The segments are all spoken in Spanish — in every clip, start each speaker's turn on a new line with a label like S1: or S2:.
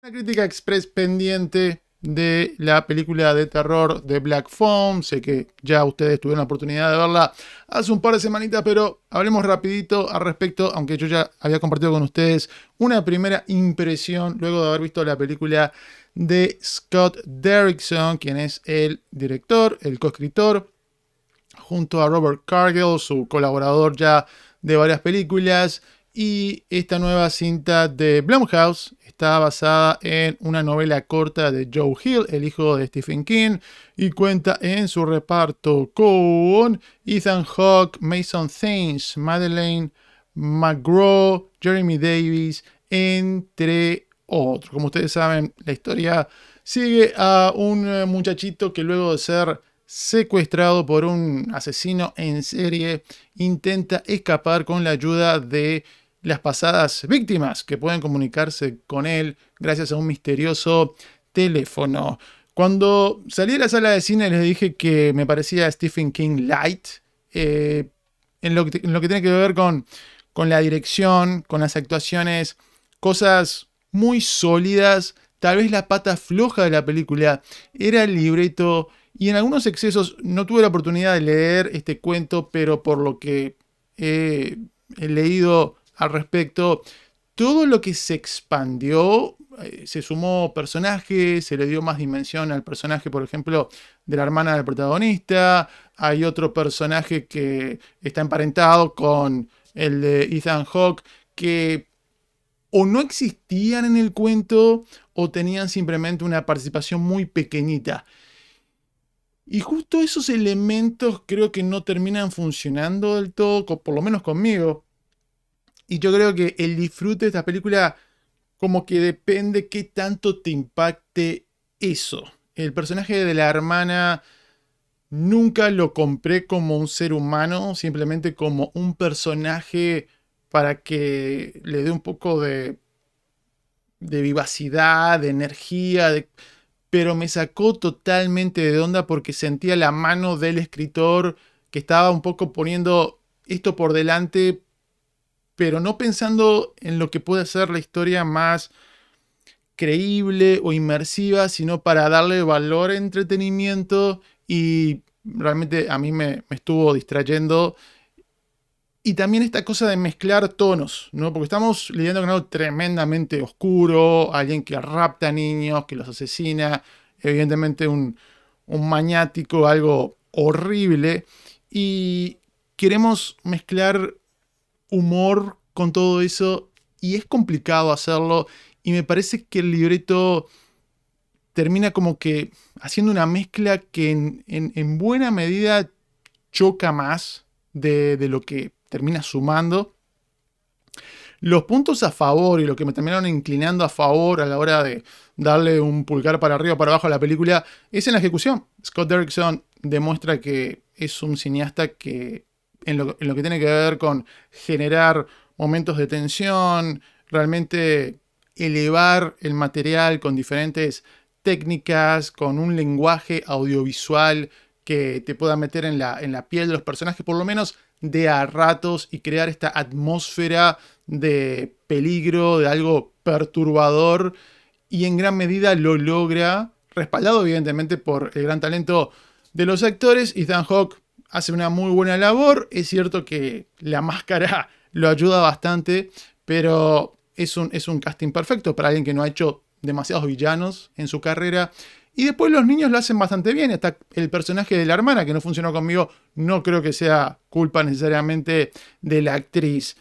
S1: Una crítica express pendiente de la película de terror de Black Foam Sé que ya ustedes tuvieron la oportunidad de verla hace un par de semanitas, pero hablemos rapidito al respecto, aunque yo ya había compartido con ustedes una primera impresión luego de haber visto la película de Scott Derrickson, quien es el director, el coescritor, junto a Robert Cargill, su colaborador ya de varias películas. Y esta nueva cinta de Blumhouse está basada en una novela corta de Joe Hill, el hijo de Stephen King, y cuenta en su reparto con Ethan Hawke, Mason Thames, Madeleine McGraw, Jeremy Davis, entre otros. Como ustedes saben, la historia sigue a un eh, muchachito que luego de ser secuestrado por un asesino en serie, intenta escapar con la ayuda de las pasadas víctimas que pueden comunicarse con él gracias a un misterioso teléfono. Cuando salí de la sala de cine les dije que me parecía Stephen King Light eh, en, lo que, tiene que ver con, con la dirección, con las actuaciones, cosas muy sólidas. Tal vez la pata floja de la película era el libreto y en algunos excesos no tuve la oportunidad de leer este cuento, pero por lo que he, leído al respecto, todo lo que se expandió, eh, se sumó personajes, se le dio más dimensión al personaje, por ejemplo, de la hermana del protagonista, hay otro personaje que está emparentado con el de Ethan Hawke, que o no existían en el cuento o tenían simplemente una participación muy pequeñita. Y justo esos elementos creo que no terminan funcionando del todo, por lo menos conmigo. Y yo creo que el disfrute de esta película como que depende qué tanto te impacte eso. El personaje de la hermana nunca lo compré como un ser humano, simplemente como un personaje para que le dé un poco de, de vivacidad, de energía, de pero me sacó totalmente de onda porque sentía la mano del escritor que estaba un poco poniendo esto por delante, pero no pensando en lo que puede ser la historia más creíble o inmersiva, sino para darle valor, entretenimiento y realmente a mí me, me estuvo distrayendo y también esta cosa de mezclar tonos, ¿no? Porque estamos leyendo con algo tremendamente oscuro, alguien que rapta a niños, que los asesina, evidentemente un, un maniático, algo horrible. Y queremos mezclar humor con todo eso y es complicado hacerlo y me parece que el libreto termina como que haciendo una mezcla que en, buena medida choca más de, de, lo que termina sumando. Los puntos a favor y lo que me terminaron inclinando a favor a la hora de darle un pulgar para arriba o para abajo a la película es en la ejecución. Scott Derrickson demuestra que es un cineasta que en lo, que tiene que ver con generar momentos de tensión, realmente elevar el material con diferentes técnicas, con un lenguaje audiovisual que te pueda meter en la, en la piel de los personajes, por lo menos de a ratos y crear esta atmósfera de peligro, de algo perturbador, y en gran medida lo logra, respaldado evidentemente por el gran talento de los actores. Y Dan Hawke hace una muy buena labor, es cierto que la máscara lo ayuda bastante, pero es un, es un casting perfecto para alguien que no ha hecho demasiados villanos en su carrera y después los niños lo hacen bastante bien. Hasta el personaje de la hermana que no funcionó conmigo, no creo que sea culpa necesariamente de la actriz.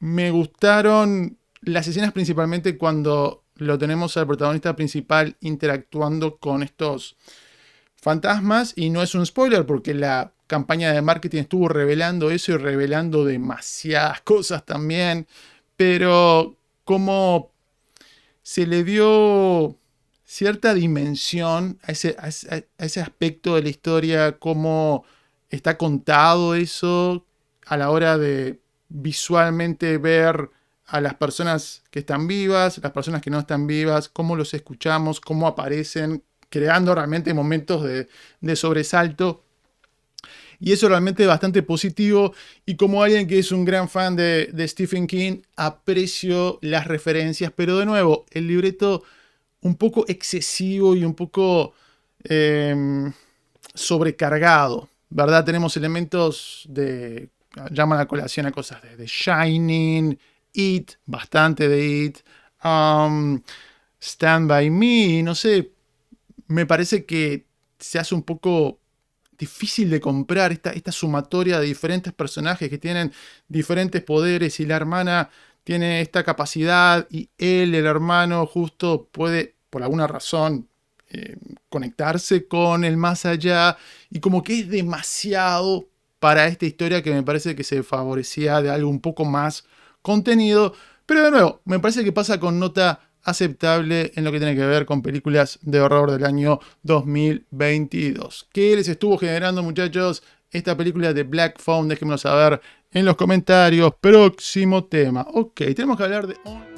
S1: me gustaron las escenas principalmente cuando lo tenemos al protagonista principal interactuando con estos fantasmas. Y no es un spoiler porque la campaña de marketing estuvo revelando eso y revelando demasiadas cosas también. Pero como se le dio cierta dimensión a ese, a ese, aspecto de la historia, cómo está contado eso a la hora de visualmente ver a las personas que están vivas, las personas que no están vivas, cómo los escuchamos, cómo aparecen, creando realmente momentos de, sobresalto. Y eso realmente es bastante positivo. Y como alguien que es un gran fan de, de Stephen King, aprecio las referencias. Pero de nuevo, el libreto un poco excesivo y un poco em, sobrecargado, ¿verdad? Tenemos elementos de, llaman a colación a cosas de, Shining, It, bastante de It, um, Stand By Me, no sé, me parece que se hace un poco difícil de comprar esta, esta sumatoria de diferentes personajes que tienen diferentes poderes y la hermana tiene esta capacidad y él, el hermano, justo puede por alguna razón, eh, conectarse con el más allá y como que es demasiado para esta historia que me parece que se favorecía de algo un poco más contenido. Pero de nuevo, me parece que pasa con nota aceptable en lo que tiene que ver con películas de horror del año 2022. ¿Qué les estuvo generando, muchachos, esta película de Black Phone? Déjenmelo saber en los comentarios. Próximo tema. Ok, tenemos que hablar de...